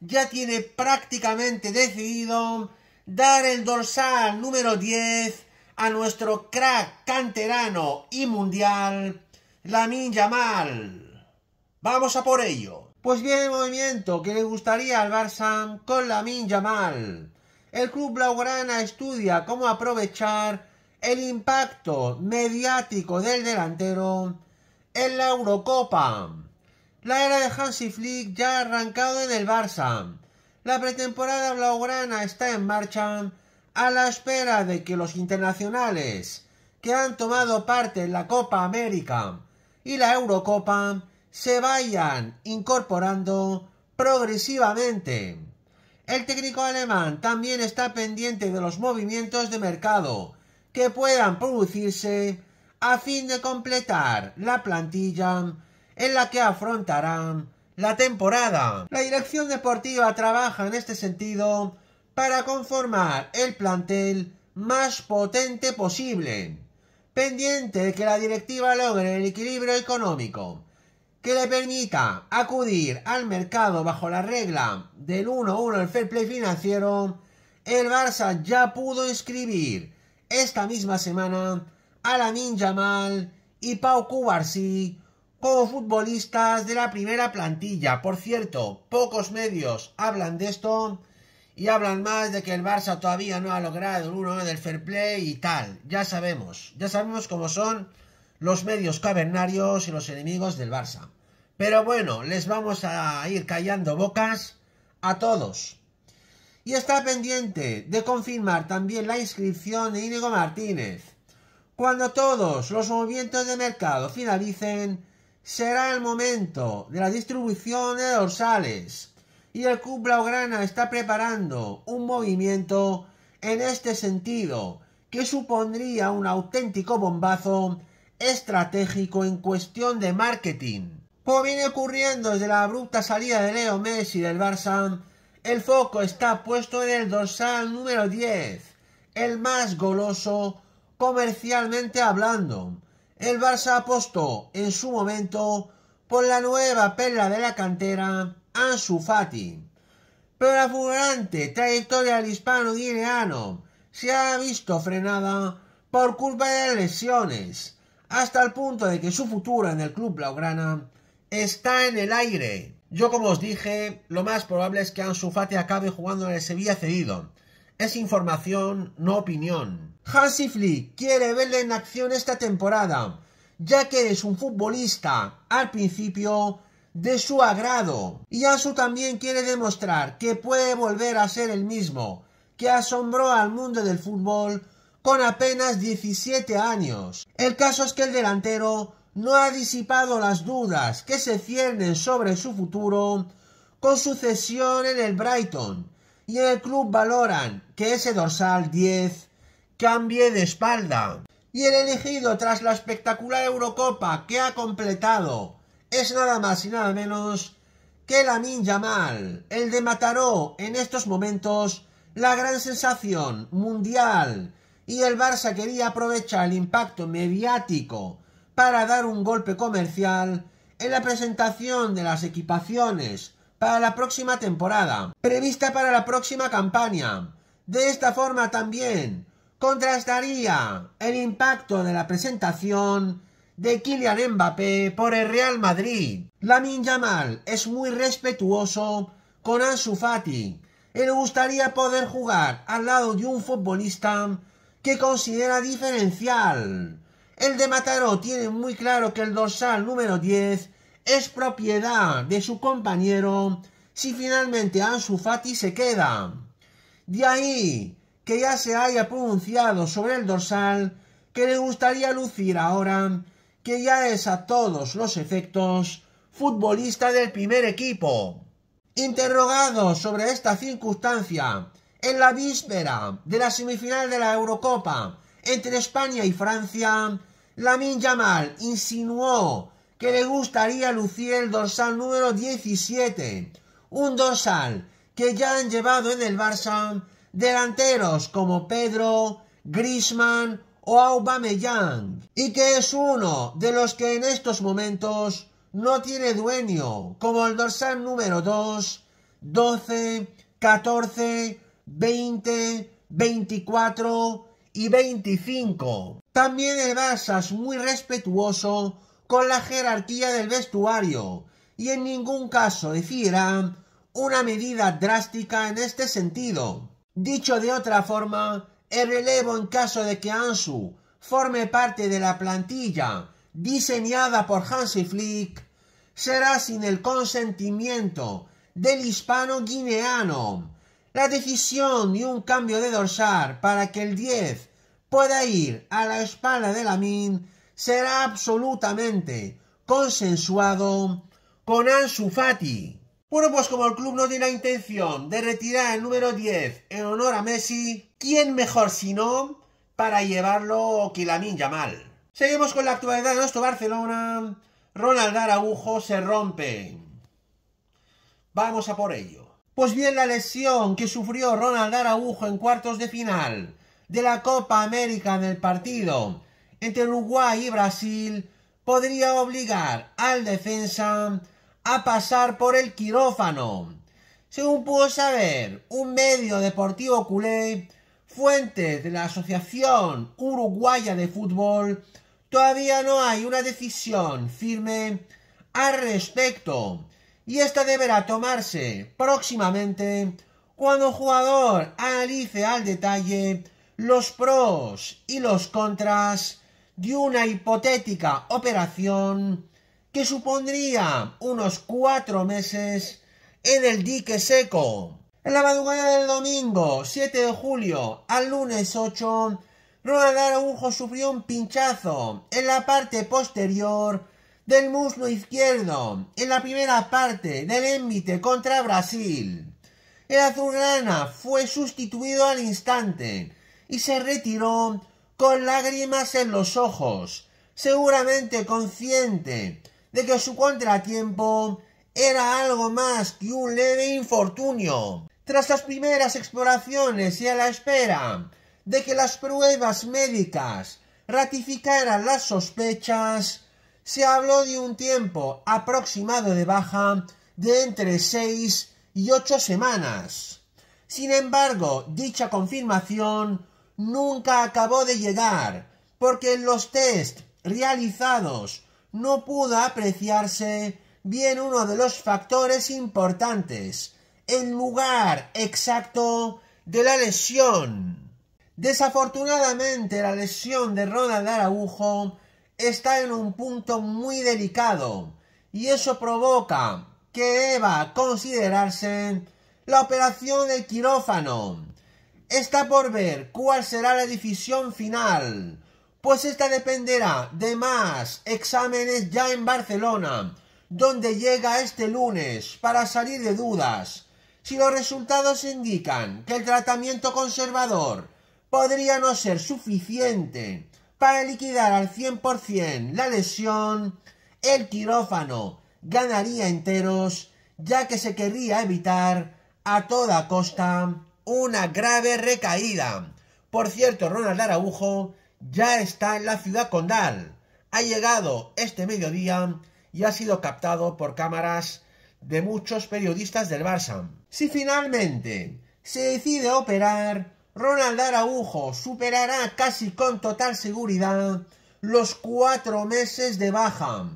ya tiene prácticamente decidido dar el dorsal número 10 a nuestro crack canterano y mundial, Lamin Yamal. Vamos a por ello. Pues bien el movimiento que le gustaría al Barça con Lamin Yamal. El club blaugrana estudia cómo aprovechar el impacto mediático del delantero en la Eurocopa. La era de Hansi Flick ya ha arrancado en el Barça. La pretemporada blaugrana está en marcha a la espera de que los internacionales que han tomado parte en la Copa América y la Eurocopa se vayan incorporando progresivamente. El técnico alemán también está pendiente de los movimientos de mercado que puedan producirse a fin de completar la plantilla en la que afrontarán la temporada. La dirección deportiva trabaja en este sentido para conformar el plantel más potente posible, pendiente de que la directiva logre el equilibrio económico que le permita acudir al mercado bajo la regla del 1-1 el fair play financiero, el Barça ya pudo inscribir esta misma semana a la Ninja Mal y Pau Cubarsí como futbolistas de la primera plantilla. Por cierto, pocos medios hablan de esto y hablan más de que el Barça todavía no ha logrado el del fair play y tal. Ya sabemos, ya sabemos cómo son los medios cavernarios y los enemigos del Barça. Pero bueno, les vamos a ir callando bocas a todos. Y está pendiente de confirmar también la inscripción de Íñigo Martínez. Cuando todos los movimientos de mercado finalicen, será el momento de la distribución de dorsales y el club blaugrana está preparando un movimiento en este sentido que supondría un auténtico bombazo estratégico en cuestión de marketing. Como pues viene ocurriendo desde la abrupta salida de Leo Messi del Barça, el foco está puesto en el dorsal número 10, el más goloso comercialmente hablando, el Barça apostó en su momento por la nueva perla de la cantera, Ansu Fati. Pero la fulgurante trayectoria del hispano guineano se ha visto frenada por culpa de lesiones, hasta el punto de que su futuro en el club blaugrana está en el aire. Yo como os dije, lo más probable es que Ansu Fati acabe jugando en el Sevilla cedido. Es información, no opinión. Hansi Flick quiere verle en acción esta temporada, ya que es un futbolista, al principio, de su agrado. Y Asu también quiere demostrar que puede volver a ser el mismo, que asombró al mundo del fútbol con apenas 17 años. El caso es que el delantero no ha disipado las dudas que se ciernen sobre su futuro con su cesión en el Brighton, y el club valoran que ese dorsal 10 cambie de espalda. Y el elegido tras la espectacular Eurocopa que ha completado es nada más y nada menos que la Ninja Mal, el de Mataró en estos momentos la gran sensación mundial y el Barça quería aprovechar el impacto mediático para dar un golpe comercial en la presentación de las equipaciones para la próxima temporada, prevista para la próxima campaña. De esta forma también contrastaría el impacto de la presentación de Kylian Mbappé por el Real Madrid. Lamin Yamal es muy respetuoso con Ansu Fati y le gustaría poder jugar al lado de un futbolista que considera diferencial. El de Mataró tiene muy claro que el dorsal número 10 es propiedad de su compañero si finalmente Ansu Fati se queda. De ahí que ya se haya pronunciado sobre el dorsal que le gustaría lucir ahora, que ya es a todos los efectos futbolista del primer equipo. Interrogado sobre esta circunstancia, en la víspera de la semifinal de la Eurocopa entre España y Francia, Lamin Yamal insinuó que le gustaría lucir el dorsal número 17, un dorsal que ya han llevado en el Barça delanteros como Pedro, Griezmann o Aubameyang y que es uno de los que en estos momentos no tiene dueño, como el dorsal número 2, 12, 14, 20, 24 y 25. También el Barça muy respetuoso con la jerarquía del vestuario y en ningún caso decidirá una medida drástica en este sentido. Dicho de otra forma, el relevo en caso de que Ansu forme parte de la plantilla diseñada por Hansi Flick será sin el consentimiento del hispano guineano. La decisión y un cambio de dorsal para que el 10 pueda ir a la espalda de MIN será absolutamente consensuado con Ansu Fati. Bueno, pues como el club no tiene la intención de retirar el número 10 en honor a Messi, ¿quién mejor si no para llevarlo que Lamin mal? Seguimos con la actualidad de nuestro Barcelona. Ronald Araujo se rompe. Vamos a por ello. Pues bien, la lesión que sufrió Ronald Araujo en cuartos de final de la Copa América en el partido entre Uruguay y Brasil podría obligar al defensa a pasar por el quirófano. Según pudo saber un medio deportivo culé, ...fuente de la Asociación Uruguaya de Fútbol, todavía no hay una decisión firme al respecto y esta deberá tomarse próximamente cuando el jugador analice al detalle los pros y los contras de una hipotética operación que supondría unos cuatro meses en el dique seco. En la madrugada del domingo 7 de julio al lunes 8, Ronald Araujo sufrió un pinchazo en la parte posterior del muslo izquierdo en la primera parte del émite contra Brasil. El azulgrana fue sustituido al instante y se retiró con lágrimas en los ojos, seguramente consciente de que su contratiempo era algo más que un leve infortunio. Tras las primeras exploraciones y a la espera de que las pruebas médicas ratificaran las sospechas, se habló de un tiempo aproximado de baja de entre seis y ocho semanas. Sin embargo, dicha confirmación nunca acabó de llegar, porque en los test realizados no pudo apreciarse bien uno de los factores importantes, el lugar exacto de la lesión. Desafortunadamente la lesión de Ronald Araujo está en un punto muy delicado y eso provoca que deba considerarse la operación del quirófano. Está por ver cuál será la decisión final pues esta dependerá de más exámenes ya en Barcelona, donde llega este lunes para salir de dudas. Si los resultados indican que el tratamiento conservador podría no ser suficiente para liquidar al 100% la lesión, el quirófano ganaría enteros, ya que se querría evitar a toda costa una grave recaída. Por cierto, Ronald Araujo ya está en la ciudad condal. Ha llegado este mediodía y ha sido captado por cámaras de muchos periodistas del Barça. Si finalmente se decide operar, Ronald Araujo superará casi con total seguridad los cuatro meses de baja.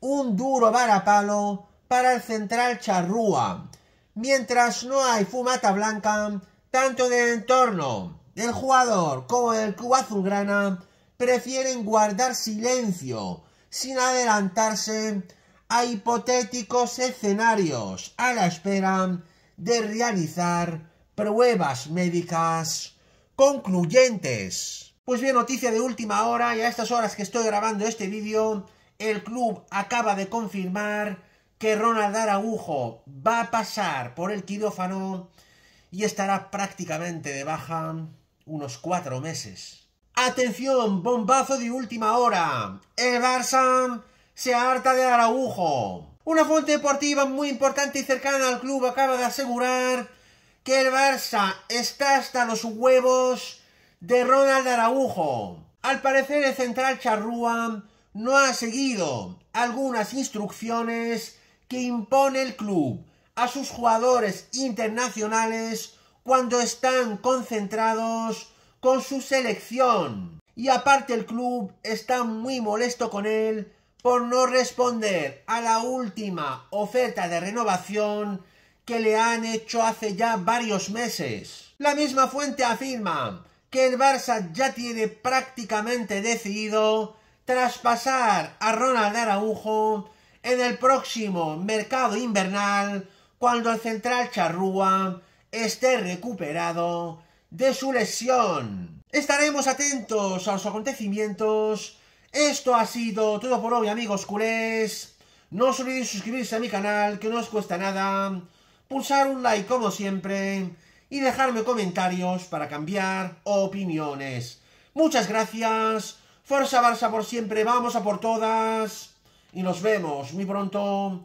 Un duro varapalo para el central charrúa, mientras no hay fumata blanca tanto del entorno el jugador como el club azulgrana prefieren guardar silencio sin adelantarse a hipotéticos escenarios a la espera de realizar pruebas médicas concluyentes. Pues bien, noticia de última hora y a estas horas que estoy grabando este vídeo, el club acaba de confirmar que Ronald Araujo va a pasar por el quirófano y estará prácticamente de baja unos cuatro meses. ¡Atención! ¡Bombazo de última hora! El Barça se harta de aragujo. Una fuente deportiva muy importante y cercana al club acaba de asegurar que el Barça está hasta los huevos de Ronald Araujo. Al parecer el central charrúa no ha seguido algunas instrucciones que impone el club a sus jugadores internacionales cuando están concentrados con su selección. Y aparte el club está muy molesto con él por no responder a la última oferta de renovación que le han hecho hace ya varios meses. La misma fuente afirma que el Barça ya tiene prácticamente decidido traspasar a Ronald Araujo en el próximo mercado invernal cuando el central charrúa esté recuperado de su lesión. Estaremos atentos a los acontecimientos. Esto ha sido todo por hoy, amigos culés. No os olvidéis suscribirse a mi canal, que no os cuesta nada. Pulsar un like, como siempre. Y dejarme comentarios para cambiar opiniones. Muchas gracias. Fuerza Barça por siempre. Vamos a por todas. Y nos vemos muy pronto